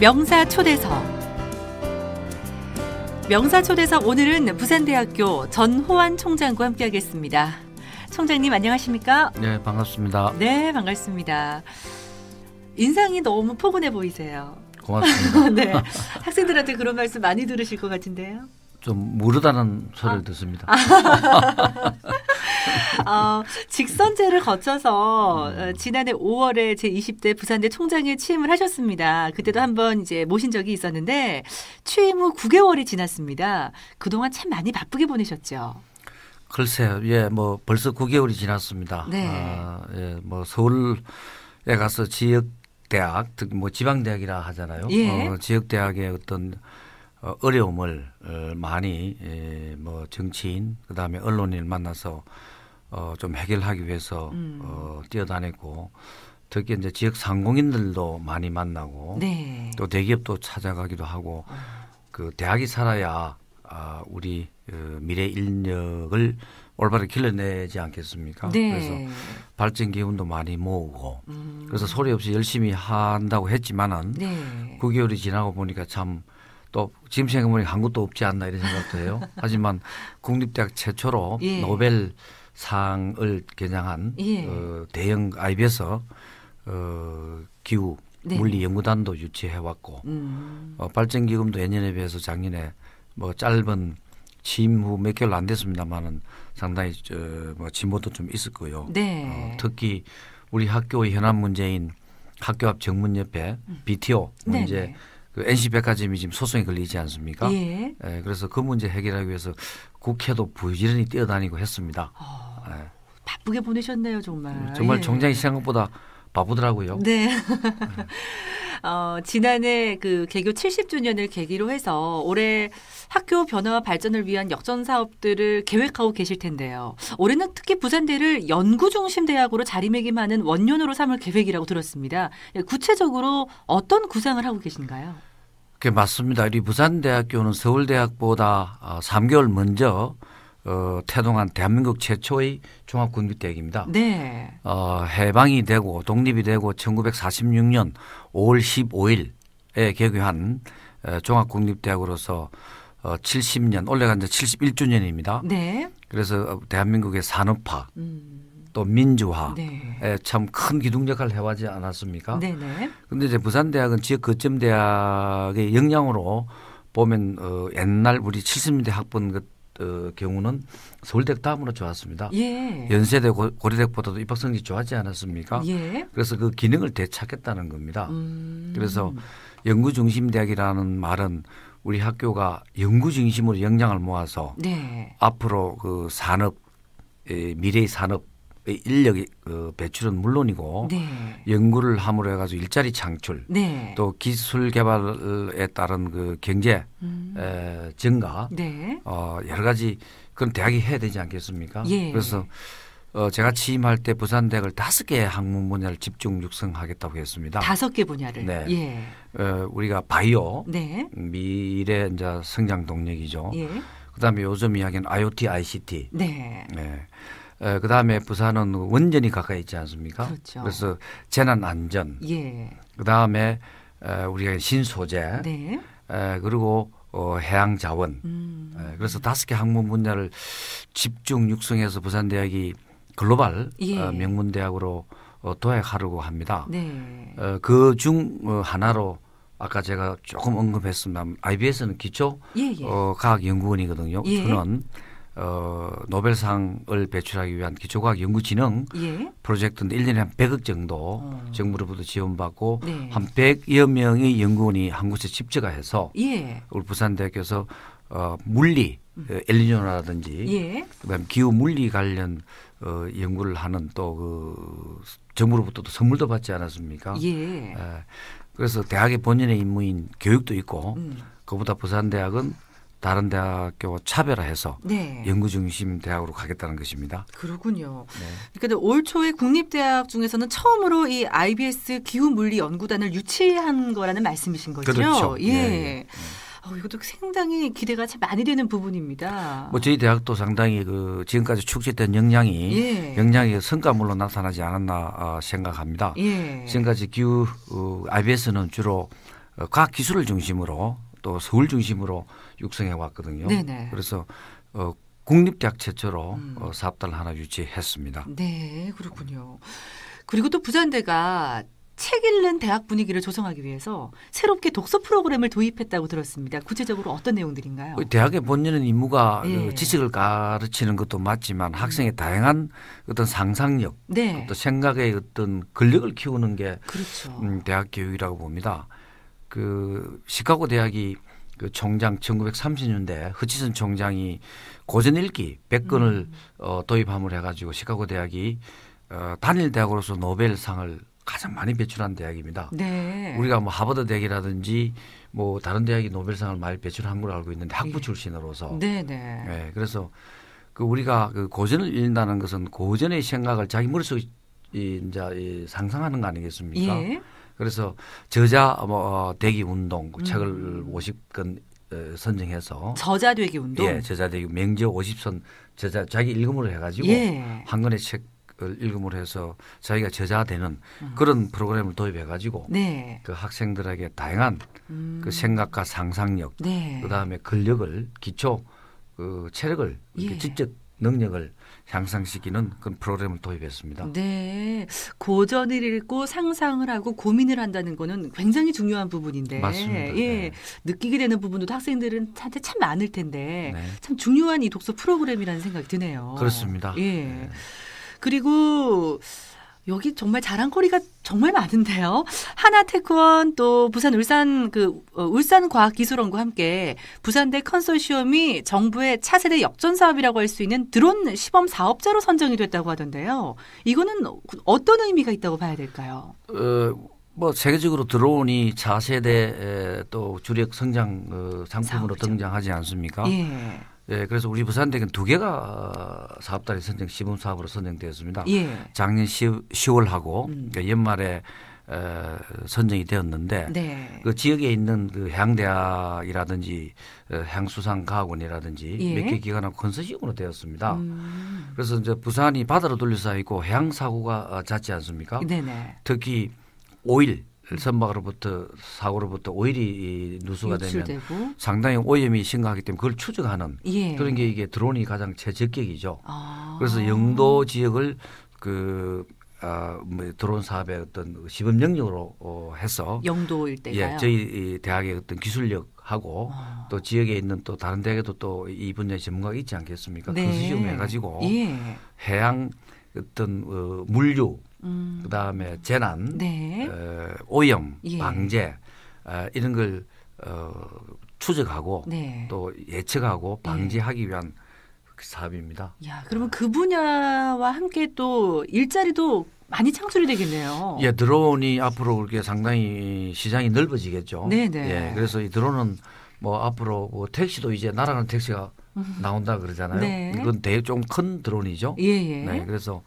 명사 초대석 명사 초대석 오늘은 부산대학교 전호환 총장과 함께하겠습니다. 총장님 안녕하십니까? 네 반갑습니다. 네 반갑습니다. 인상이 너무 포근해 보이세요. 고맙습니다. 네 학생들한테 그런 말씀 많이 들으실 것 같은데요. 좀모르다는 소리를 아. 듣습니다. 아. 어, 직선제를 거쳐서 어, 음. 지난해 5월에 제 20대 부산대 총장에 취임을 하셨습니다. 그때도 음. 한번 이제 모신 적이 있었는데 취임 후 9개월이 지났습니다. 그동안 참 많이 바쁘게 보내셨죠. 글쎄요, 예, 뭐 벌써 9개월이 지났습니다. 네. 아, 예, 뭐 서울에 가서 지역 대학, 뭐 지방 대학이라 하잖아요. 예. 어, 지역 대학의 어떤 어, 어려움을 어, 많이 예, 뭐 정치인 그다음에 언론인을 만나서 어, 좀 해결하기 위해서 음. 어, 뛰어다녔고 특히 이제 지역 상공인들도 많이 만나고 네. 또 대기업도 찾아가기도 하고 어. 그 대학이 살아야 아, 우리 어, 미래 인력을 올바로 길러내지 않겠습니까? 네. 그래서 발전 기운도 많이 모으고 음. 그래서 소리 없이 열심히 한다고 했지만은 네. 9개월이 지나고 보니까 참또 지금 생각해보니 한국도 없지 않나 이런 생각도 해요. 하지만 국립대학 최초로 예. 노벨 상을 겨냥한 예. 어, 대형 아이비에서 어, 기후 네. 물리 연구단도 유치해 왔고 음. 어, 발전 기금도 예년에 비해서 작년에 뭐 짧은 취임 후 몇 개월 안 됐습니다만은 상당히 저뭐 진보도 좀 있었고요. 네. 어, 특히 우리 학교의 현안 문제인 학교 앞 정문 옆에 BTO 문제 네. 네. 그 NC 백화점이 지금 소송에 걸리지 않습니까? 예. 예 그래서 그 문제 해결하기 위해서 국회도 부지런히 뛰어다니고 했습니다. 어, 예. 바쁘게 보내셨네요, 정말. 음, 정말 예. 정장이 생각보다 바쁘더라고요. 네. 예. 어, 지난해 그 개교 70주년을 계기로 해서 올해 학교 변화와 발전을 위한 역전 사업들을 계획하고 계실 텐데요. 올해는 특히 부산대를 연구 중심 대학으로 자리매김하는 원년으로 삼을 계획이라고 들었습니다. 예, 구체적으로 어떤 구상을 하고 계신가요? 그 맞습니다. 우리 부산대학교는 서울대학보다 3개월 어, 먼저 어, 태동한 대한민국 최초의 종합군비대학입니다. 네. 어, 해방이 되고 독립이 되고 1946년 5월 15일에 개교한 종합국립대학으로서 어, 70년 올해가 이제 71주년입니다. 네. 그래서 대한민국의 산업화 음. 또 민주화에 네. 참큰 기둥 역할을 해왔지 않았습니까? 네네. 네. 근데 이제 부산대학은 지역 거점 대학의 영향으로 보면 어, 옛날 우리 70년대 학번 그 어, 경우는 서울대 다음으로 좋았습니다. 예. 연세대 고, 고려대보다도 입학 성적이 좋았지 않았습니까? 예. 그래서 그 기능을 되찾겠다는 겁니다. 음. 그래서 연구 중심 대학이라는 말은 우리 학교가 연구 중심으로 역량을 모아서 네. 앞으로 그 산업 미래의 산업 의 인력 이그 어, 배출은 물론이고 네. 연구를 함으로 해가지고 일자리 창출 네. 또 기술 개발에 따른 그 경제 음. 에, 증가 네. 어, 여러 가지 그런 대학이 해야 되지 않겠습니까? 예. 그래서 어, 제가 취임할 때 부산대학을 다섯 개 학문 분야를 집중 육성하겠다고 했습니다. 다섯 개 분야를. 네. 예. 어, 우리가 바이오, 네. 미래 이제 성장 동력이죠. 예. 그다음에 요즘 이야기는 IoT, ICT. 네. 네. 에, 어, 그다음에 부산은 원전이 가까이 있지 않습니까? 그렇죠. 그래서 재난 안전. 예. 그다음에 에, 어, 우리가 신소재. 네. 에, 어, 그리고 어, 해양 자원. 음. 에, 예, 그래서 다섯 개 학문 분야를 집중 육성해서 부산대학이 글로벌 예. 어, 명문대학으로 어, 도약하려고 합니다. 네. 어, 그중 어, 하나로 아까 제가 조금 언급했습니다만 IBS는 기초 예, 예. 어, 과학연구원이거든요. 예. 저는 어, 노벨상을 배출하기 위한 기초과학연구진흥 예. 프로젝트인데 1년에 한 100억 정도 어. 정부로부터 지원받고 네. 한 100여 명의 연구원이 한 곳에 집가해서 우리 부산대학교에서 어, 물리, 음. 어, 엘리뇨라든지 그다음 기후 물리 관련 어, 연구를 하는 또그 정부로부터도 선물도 받지 않았습니까? 예. 에, 예. 그래서 대학의 본연의 임무인 교육도 있고 음. 그보다 부산대학은 다른 대학교와 차별화해서 네. 연구 중심 대학으로 가겠다는 것입니다. 그러군요. 네. 그런데 올 초에 국립대학 중에서는 처음으로 이 IBS 기후물리 연구단을 유치한 거라는 말씀이신 거죠? 그렇죠. 예. 네. 어, 이것도 상당히 기대가 참 많이 되는 부분입니다. 뭐 저희 대학도 상당히 그 지금까지 축적된 역량이 예. 역량이 성과물로 나타나지 않았나 아, 생각합니다. 예. 지금까지 기후 어, IBS는 주로 어, 과학 기술을 중심으로 또 서울 중심으로 육성해 왔거든요. 네네. 네. 그래서 어, 국립대학 최초로 음. 어, 사업단 하나 유치했습니다. 네, 그렇군요. 그리고 또 부산대가 책 읽는 대학 분위기를 조성하기 위해서 새롭게 독서 프로그램을 도입했다고 들었습니다. 구체적으로 어떤 내용들인가요? 그 대학의 본연의 임무가 네. 지식을 가르치는 것도 맞지만 음. 학생의 다양한 어떤 상상력, 네. 또 생각의 어떤 근력을 키우는 게 그렇죠. 음, 대학 교육이라고 봅니다. 그 시카고 대학이 그 총장 1930년대 허치슨 총장이 고전 읽기 100권을 음. 어, 도입함을 해가지고 시카고 대학이 어, 단일 대학으로서 노벨상을 가장 많이 배출한 대학입니다. 네. 우리가 뭐 하버드 대학이라든지 뭐 다른 대학이 노벨상을 많이 배출한 걸로 알고 있는데 학부 예. 출신으로서 네, 네. 네 그래서 그 우리가 그 고전을 읽는다는 것은 고전의 생각을 자기 머릿속에 이제 이 상상하는 거 아니겠습니까? 예. 그래서 저자 뭐 어, 대기 운동 그 책을 음. 50권 어, 선정해서 저자 되기 운동 예, 저자 대기 명제 50선 저자 자기 읽음으로 해 가지고 예. 한 권의 책 책을 읽음으로 해서 자기가 저자 되는 음. 그런 프로그램을 도입해 가지고 네. 그 학생들에게 다양한 음. 그 생각과 상상력 네. 그다음에 근력을 기초 그 체력을 이렇게 예. 직접 능력을 향상시키는 그런 프로그램을 도입했습니다. 네. 고전을 읽고 상상을 하고 고민을 한다는 거는 굉장히 중요한 부분인데. 맞습니다. 예. 네. 느끼게 되는 부분도 학생들은 한테 참 많을 텐데 네. 참 중요한 이 독서 프로그램이라는 생각이 드네요. 그렇습니다. 예. 네. 그리고 여기 정말 자랑거리가 정말 많은데요. 하나테크원 또 부산 울산 그 어, 울산 과학기술원과 함께 부산대 컨소시엄이 정부의 차세대 역전 사업이라고 할 수 있는 드론 시범 사업자로 선정이 됐다고 하던데요. 이거는 어떤 의미가 있다고 봐야 될까요? 어, 뭐 세계적으로 드론이 차세대 또 주력 성장 어, 상품으로 사업자. 등장하지 않습니까? 예. 예, 그래서 우리 부산대는 두 개가 사업단이 선정 시범 사업으로 선정되었습니다. 예. 작년 10월하고 음. 그러니까 연말에 에, 어, 선정이 되었는데 네. 그 지역에 있는 그향대학이라든지향수산과학원이라든지 어, 예. 몇개 기관하고 컨소시엄으로 되었습니다. 음. 그래서 이제 부산이 바다로 둘러싸여 있고 해양 사고가 어, 잦지 않습니까? 네네. 특히 오일 선박으로부터 사고로부터 오일이 누수가 되면 상당히 오염이 심각하기 때문에 그걸 추적하는 예. 그런 게 이게 드론이 가장 최적격이죠. 아. 그래서 영도 지역을 그 아, 뭐 드론 사업의 어떤 시범 영역으로 어, 해서 영도 일대가 예, 저희 이 대학의 어떤 기술력하고 아. 또 지역에 있는 또 다른 대학에도 또 이 분야의 전문가가 있지 않겠습니까? 그 네. 컨소시엄 해가지고 예. 해양 어떤 어, 물류 음. 그다음에 재난 네. 어, 오염 예. 방제 어, 이런 걸 어, 추적하고 네. 또 예측하고 예. 방지하기 위한 그 사업입니다. 야, 그러면 그 분야와 함께 또 일자리도 많이 창출이 되겠네요. 예, 드론이 앞으로 그렇게 상당히 시장이 넓어지겠죠. 네, 네. 예, 그래서 이 드론은 뭐 앞으로 뭐 택시도 이제 날아가는 택시가 나온다 그러잖아요. 네. 이건 대좀 큰 드론이죠. 예예. 예. 네, 그래서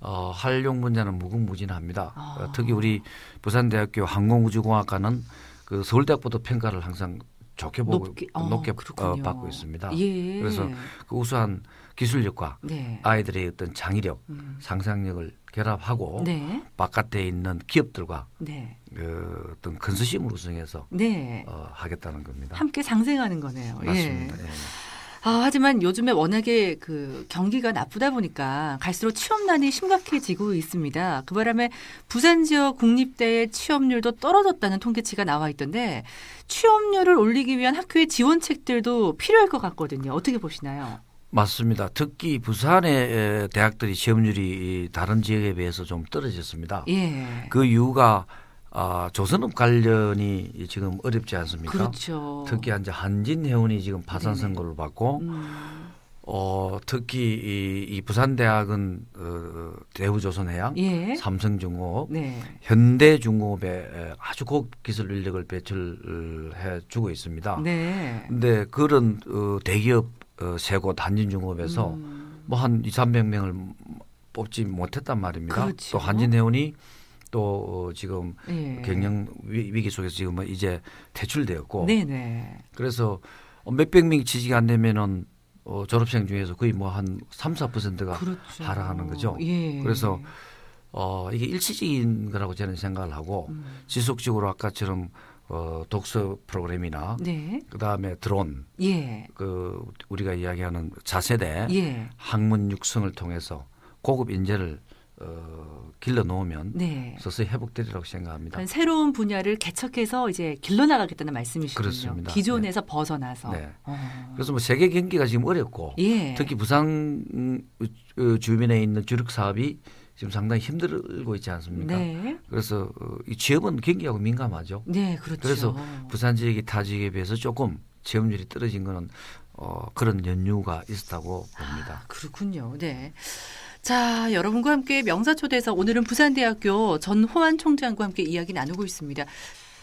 어, 활용 분야는 무궁무진합니다. 아. 특히 우리 부산대학교 항공우주공학과는 그 서울대학보다 평가를 항상 좋게 보고 높게, 아, 높게 어, 받고 있습니다. 예. 그래서 그 우수한 기술력과 네. 아이들의 어떤 창의력, 음. 상상력을 결합하고 네. 바깥에 있는 기업들과 네. 그 어떤 근소심으로 구성해서 네. 어, 하겠다는 겁니다. 함께 상생하는 거네요. 예. 맞습니다. 예. 예. 아, 하지만 요즘에 워낙에 그 경기가 나쁘다 보니까 갈수록 취업난이 심각해지고 있습니다. 그 바람에 부산 지역 국립대의 취업률도 떨어졌다는 통계치가 나와 있던데 취업률을 올리기 위한 학교의 지원책들도 필요할 것 같거든요. 어떻게 보시나요? 맞습니다. 특히 부산의 대학들이 취업률이 다른 지역에 비해서 좀 떨어졌습니다. 예. 그 이유가 아, 조선업 관련이 지금 어렵지 않습니까? 그렇죠. 특히 이제 한진해운이 지금 파산 네네. 선고를 받고 음. 어, 특히 이, 이 부산대학은 어, 대우조선해양, 예. 삼성중공업, 네. 현대중공업에 아주 고급 기술 인력을 배출해 주고 있습니다. 네. 근데 그런 어, 대기업 어, 세곳 한진중공업에서 음. 뭐한 2, 300명을 뽑지 못했단 말입니다. 그렇죠. 또 한진해운이 또 어, 지금 예. 경영 위기 속에서 지금 뭐 이제 퇴출되었고 네네. 네. 그래서 어, 몇백 명이 취직이 안 되면은 어, 졸업생 중에서 거의 뭐 한 3, 4 퍼센트가 그렇죠. 하락하는 거죠. 예. 그래서 어, 이게 일시적인 거라고 저는 생각을 하고 음. 지속적으로 아까처럼 어, 독서 프로그램이나 네. 그다음에 드론 예. 그 우리가 이야기하는 자세대 예. 학문 육성을 통해서 고급 인재를 어, 길러놓으면 네. 서서히 회복되리라고 생각합니다. 그러니까 새로운 분야를 개척해서 이제 길러나가겠다는 말씀이시군요. 그렇습니다. 기존에서 네. 벗어나서. 네. 어. 그래서 뭐 세계 경기가 지금 어렵고 예. 특히 부산 어, 주변에 있는 주력 사업이 지금 상당히 힘들고 있지 않습니까? 네. 그래서 어, 이 취업은 경기하고 민감하죠. 네, 그렇죠. 그래서 부산 지역이 타 지역에 비해서 조금 취업률이 떨어진 거는 어, 그런 연유가 있었다고 봅니다. 아, 그렇군요. 네. 자, 여러분과 함께 명사초대에서 오늘은 부산대학교 전호환 총장과 함께 이야기 나누고 있습니다.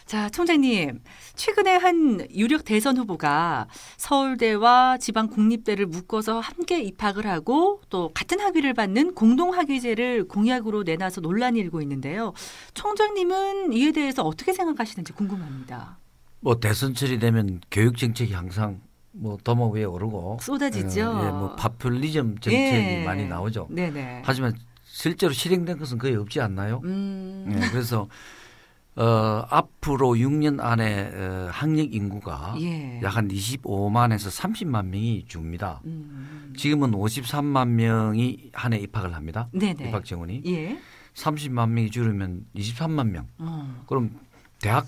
자, 총장님. 최근에 한 유력 대선 후보가 서울대와 지방 국립대를 묶어서 함께 입학을 하고 또 같은 학위를 받는 공동 학위제를 공약으로 내놔서 논란이 일고 있는데요. 총장님은 이에 대해서 어떻게 생각하시는지 궁금합니다. 뭐 대선철이 되면 교육 정책이 항상 뭐도머 위에 오르고 쏟아지죠. 예, 예 뭐 파퓰리즘 정책이 예. 많이 나오죠. 네네. 하지만 실제로 실행된 것은 거의 없지 않나요? 음. 예, 그래서 어, 앞으로 6년 안에 어, 학력 인구가 예. 약한 25만에서 30만 명이 줍니다. 음. 음. 지금은 53만 명이 한 해 입학을 합니다. 네네. 입학 정원이 예. 30만 명이 줄으면 23만 명. 어. 그럼 대학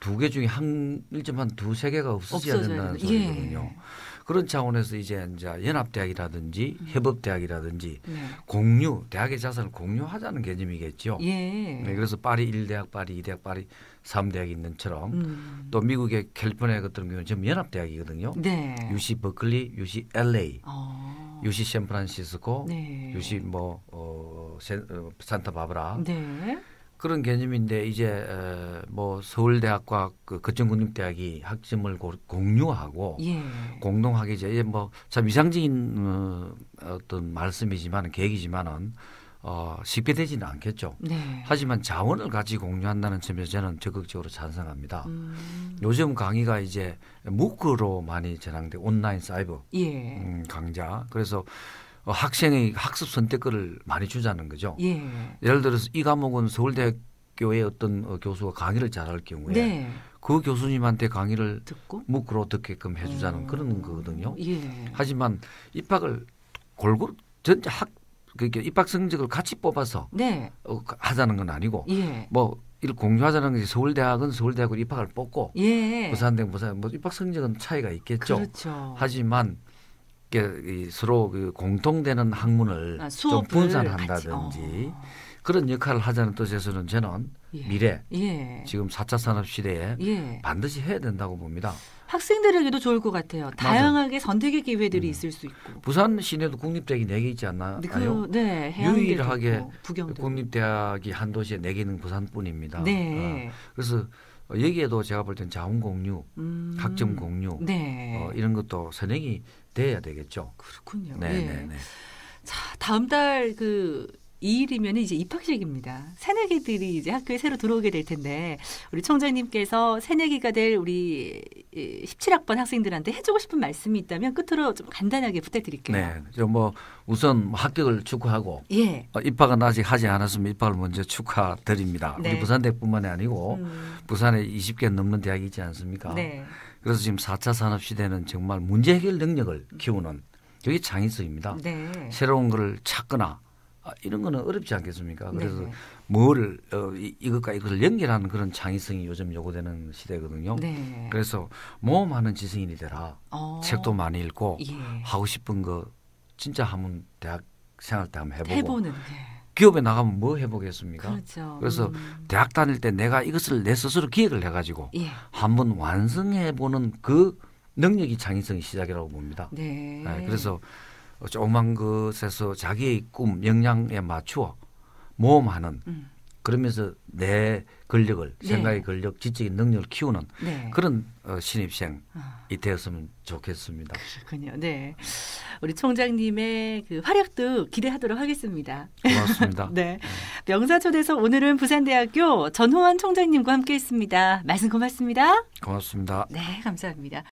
두개 중에 한일점한두세 개가 없어져야 된다는 소리거든요. 예. 그런 차원에서 이제 이제 연합대학이라든지 음. 협업대학이라든지 네. 공유 대학의 자산을 공유하자는 개념이겠죠. 예. 네, 그래서 파리 1대학 파리 2대학 파리 3대학이 있는처럼 음. 또 미국의 캘리포니아 같은 경우는 지금 연합대학이거든요. 네. UC 버클리, UC LA, 어. UC 샌프란시스코, 네. UC 뭐 어, 센, 어, 산타바브라. 네. 그런 개념인데 이제 어, 뭐 서울대학과 그 거점국립대학이 학점을 고, 공유하고 예. 공동하게 이제 뭐참 이상적인 어, 어떤 말씀이지만 계획이지만은 어, 쉽게 되지는 않겠죠. 네. 하지만 자원을 같이 공유한다는 점에서 저는 적극적으로 찬성합니다. 음. 요즘 강의가 이제 무크로 많이 전향돼 온라인 사이버 예. 음, 강좌. 그래서 어, 학생의 학습 선택권을 많이 주자는 거죠. 예. 예를 들어서 이 과목은 서울대학교의 어떤 어, 교수가 강의를 잘할 경우에 네. 그 교수님한테 강의를 듣고 묵으로 듣게끔 해주자는 음. 그런 거거든요. 예. 하지만 입학을 골고루 전체 학 그러니까 입학 성적을 같이 뽑아서 네. 어, 그 하자는 건 아니고 예. 뭐 이를 공유하자는 것이 서울대학은 서울대학으로 입학을 뽑고 예. 부산대는 부산 뭐 입학 성적은 차이가 있겠죠. 그렇죠. 하지만 서로 그 공통되는 학문을 아, 좀 분산한다든지 어. 그런 역할을 하자는 뜻에서는 저는 예. 미래 예. 지금 4차 산업 시대에 예. 반드시 해야 된다고 봅니다. 학생들에게도 좋을 것 같아요. 다양하게 맞아. 선택의 기회들이 음. 있을 수 있고. 부산 시내도 국립대학이 4개 있지 않나요? 그, 네. 유일하게 있고, 국립대학이 한 도시에 4개는 부산뿐입니다. 네. 어. 그래서 여기에도 제가 볼 땐 자원공유, 음. 학점공유 네. 어, 이런 것도 선행이 돼야 되겠죠. 그렇군요. 네네네. 네, 예. 네. 자 다음 달그 2일이면 이제 입학식입니다. 새내기들이 이제 학교에 새로 들어오게 될 텐데 우리 총장님께서 새내기가 될 우리 17학번 학생들한테 해주고 싶은 말씀이 있다면 끝으로 좀 간단하게 부탁드릴게요. 네, 저뭐 우선 뭐 합격을 축하하고 예. 어, 입학은 아직 하지 않았으면 입학을 먼저 축하드립니다. 네. 우리 부산대뿐만이 아니고 음. 부산에 20개 넘는 대학이 있지 않습니까? 네. 그래서 지금 4차 산업 시대는 정말 문제 해결 능력을 키우는 여기 창의성입니다 네. 새로운 걸 찾거나 아, 이런 거는 어렵지 않겠습니까? 네. 그래서 네. 뭘 어, 이, 것과 이것을 연결하는 그런 창의성이 요즘 요구되는 시대거든요. 네. 그래서 모험하는 지성인이 되라. 어. 책도 많이 읽고 예. 하고 싶은 거 진짜 한번 대학 생활 때 한번 해보고 해보는, 네. 기업에 나가면 뭐 해보겠습니까? 그렇죠. 그래서 음. 대학 다닐 때 내가 이것을 내 스스로 기획을 해가지고 예. 한번 완성해보는 그 능력이 창의성의 시작이라고 봅니다. 네. 네. 그래서 조그만 것에서 자기의 꿈, 역량에 맞추어 모험하는 음. 그러면서 내 권력을 네. 생각의 권력, 지적인 능력을 키우는 네. 그런 어, 신입생이 아. 되었으면 좋겠습니다. 그렇군요. 네, 우리 총장님의 그 활약도 기대하도록 하겠습니다. 고맙습니다. 네, 명사촌에서 오늘은 부산대학교 전호원 총장님과 함께했습니다. 말씀 고맙습니다. 고맙습니다. 네, 감사합니다.